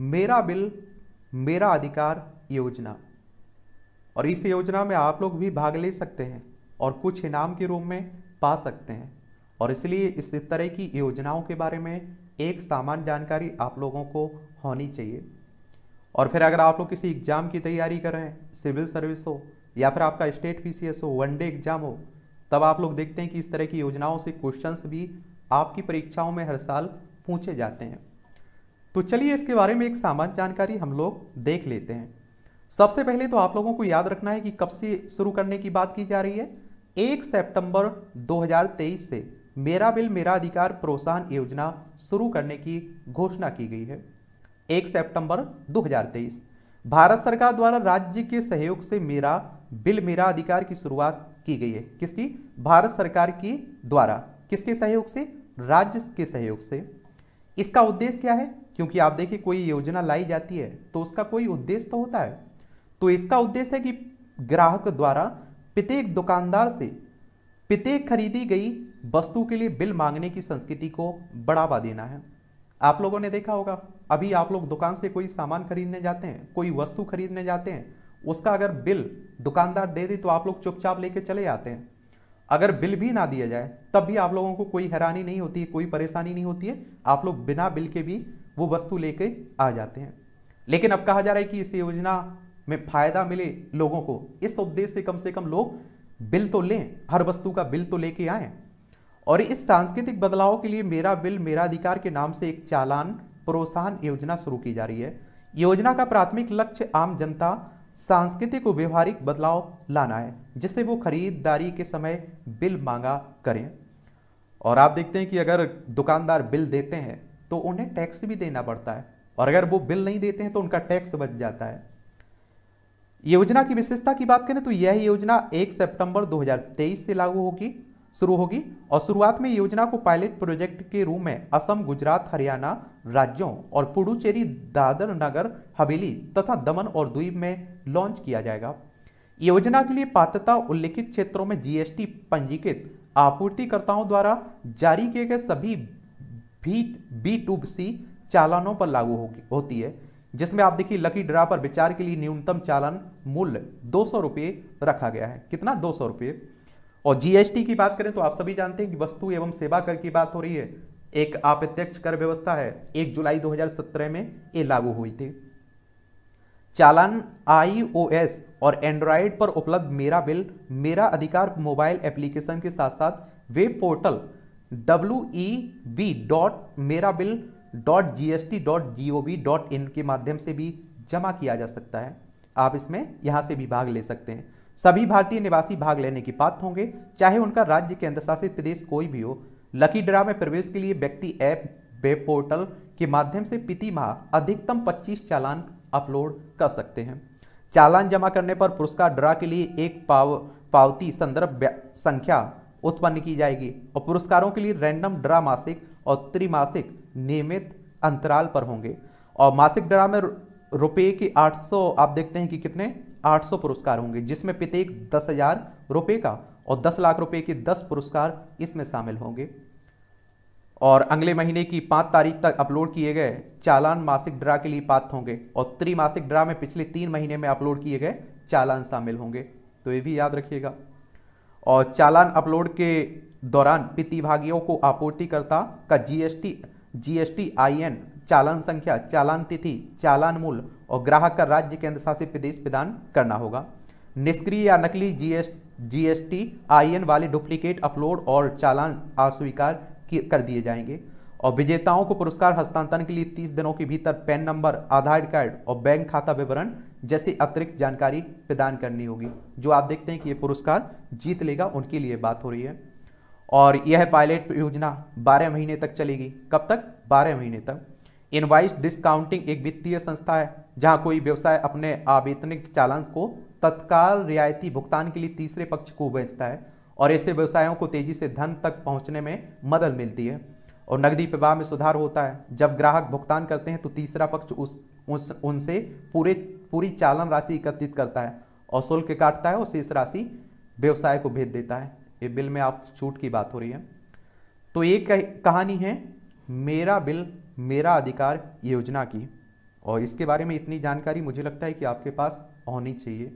मेरा बिल मेरा अधिकार योजना और इस योजना में आप लोग भी भाग ले सकते हैं और कुछ इनाम के रूप में पा सकते हैं और इसलिए इस तरह की योजनाओं के बारे में एक सामान्य जानकारी आप लोगों को होनी चाहिए और फिर अगर आप लोग किसी एग्ज़ाम की तैयारी कर रहे हैं सिविल सर्विस हो या फिर आपका स्टेट पीसीएस हो वनडे एग्ज़ाम हो तब आप लोग देखते हैं कि इस तरह की योजनाओं से क्वेश्चंस भी आपकी परीक्षाओं में हर साल पूछे जाते हैं तो चलिए इसके बारे में एक सामान्य जानकारी हम लोग देख लेते हैं सबसे पहले तो आप लोगों को याद रखना है कि कब से शुरू करने की बात की जा रही है एक सितंबर 2023 से मेरा बिल मेरा अधिकार प्रोत्साहन योजना शुरू करने की घोषणा की गई है एक सितंबर 2023 भारत सरकार द्वारा राज्य के सहयोग से मेरा बिल मेरा अधिकार की शुरुआत की गई है किसकी भारत सरकार की द्वारा किसके सहयोग से राज्य के सहयोग से इसका उद्देश्य क्या है क्योंकि आप देखिए कोई योजना लाई जाती है तो उसका कोई उद्देश्य तो होता है तो इसका उद्देश्य है कि ग्राहक द्वारा प्रत्येक दुकानदार से प्रत्येक खरीदी गई वस्तु के लिए बिल मांगने की संस्कृति को बढ़ावा देना है आप लोगों ने देखा होगा अभी आप लोग दुकान से कोई सामान खरीदने जाते हैं कोई वस्तु खरीदने जाते हैं उसका अगर बिल दुकानदार दे दे तो आप लोग चुपचाप लेके चले जाते हैं अगर बिल भी ना दिया जाए तब भी आप लोगों को कोई हैरानी नहीं होती है कोई परेशानी नहीं होती है आप लोग बिना बिल के भी वो वस्तु लेके आ जाते हैं लेकिन अब कहा जा रहा है कि इस योजना में फायदा मिले लोगों को इस उद्देश्य से कम से कम लोग बिल तो लें हर वस्तु का बिल तो लेके आए और इस सांस्कृतिक बदलाव के लिए मेरा बिल मेरा अधिकार के नाम से एक चालान प्रोत्साहन योजना शुरू की जा रही है योजना का प्राथमिक लक्ष्य आम जनता सांस्कृतिक और व्यवहारिक बदलाव लाना है जिससे वो खरीदारी के समय बिल मांगा करें और आप देखते हैं कि अगर दुकानदार बिल देते हैं तो उन्हें टैक्स भी देना पड़ता है और अगर वो बिल नहीं देते हैं तो उनका टैक्स बच जाता है योजना की विशेषता की बात करें तो यह योजना 1 सितंबर 2023 से लागू होगी शुरू होगी और शुरुआत में योजना को पायलट प्रोजेक्ट के रूप में असम गुजरात हरियाणा राज्यों और पुडुचेरी दादर नगर हवेली तथा दमन और द्वीप में लॉन्च किया जाएगा योजना के लिए पात्रता उल्लेखित क्षेत्रों में जीएसटी पंजीकृत आपूर्तिकर्ताओं द्वारा जारी किए गए सभी भी बी टू सी चालानों पर लागू होगी होती है जिसमें आप देखिए लकी ड्रा पर विचार के लिए न्यूनतम चालन मूल्य दो सौ रखा गया है कितना दो सौ और जीएसटी की बात करें तो आप सभी जानते हैं कि वस्तु एवं सेवा कर की बात हो रही है एक अप्रत्यक्ष कर व्यवस्था है एक जुलाई 2017 में ये लागू हुई थी चालान आईओएस और एंड्रॉयड पर उपलब्ध मेरा बिल मेरा अधिकार मोबाइल एप्लीकेशन के साथ साथ web portal W E B dot मेरा bill dot G S T dot G O V dot in के माध्यम से भी जमा किया जा सकता है आप इसमें यहाँ से भी भाग ले सकते हैं सभी भारतीय निवासी भाग लेने की पात्र होंगे चाहे उनका राज्य केंद्र शासित प्रदेश कोई भी हो लकी ड्रा में प्रवेश के लिए व्यक्ति ऐप वेब पोर्टल के माध्यम से प्रति माह अधिकतम 25 चालान अपलोड कर सकते हैं चालान जमा करने पर पुरस्कार ड्रा के लिए एक पाव पावती संदर्भ संख्या उत्पन्न की जाएगी और पुरस्कारों के लिए रैंडम ड्रा मासिक और त्रिमासिक नियमित अंतराल पर होंगे और मासिक ड्रा में रुपये के 800 आप देखते हैं कि कितने 800 पुरस्कार होंगे जिसमें प्रत्येक दस हज़ार रुपये का और दस लाख रुपए के दस पुरस्कार इसमें शामिल होंगे और अगले महीने की पाँच तारीख तक अपलोड किए गए चालान मासिक ड्रा के लिए पात्र होंगे और त्रिमासिक ड्रा में पिछले तीन महीने में अपलोड किए गए चालान शामिल होंगे तो ये भी याद रखिएगा और चालान अपलोड के दौरान प्रतिभागियों को आपूर्तिकर्ता का जीएसटी जीएसटी आईएन चालान संख्या चालान तिथि चालान मूल्य और ग्राहक का राज्य केंद्र शासित प्रदेश प्रदान करना होगा निष्क्रिय या नकली जीएसटी जीएसटी आईएन वाले डुप्लीकेट अपलोड और चालान अस्वीकार कर दिए जाएंगे और विजेताओं को पुरस्कार हस्तांतरण के लिए 30 दिनों के भीतर पैन नंबर आधार कार्ड और बैंक खाता विवरण जैसी अतिरिक्त जानकारी प्रदान करनी होगी जो आप देखते हैं कि ये पुरस्कार जीत लेगा उनके लिए बात हो रही है और यह पायलट योजना 12 महीने तक चलेगी कब तक 12 महीने तक इनवाइस डिस्काउंटिंग एक वित्तीय संस्था है जहां कोई व्यवसाय अपने आवेदनिक चालान को तत्काल रियायती भुगतान के लिए तीसरे पक्ष को बेचता है और ऐसे व्यवसायों को तेजी से धन तक पहुंचने में मदद मिलती है और नकदी प्रवाह में सुधार होता है जब ग्राहक भुगतान करते हैं तो तीसरा पक्ष उस, उस उनसे पूरे पूरी चालन राशि एकत्रित करता है और शुल्क काटता है और शेष राशि व्यवसाय को भेज देता है ये बिल में आप छूट की बात हो रही है तो एक कहानी है मेरा बिल मेरा अधिकार योजना की और इसके बारे में इतनी जानकारी मुझे लगता है कि आपके पास होनी चाहिए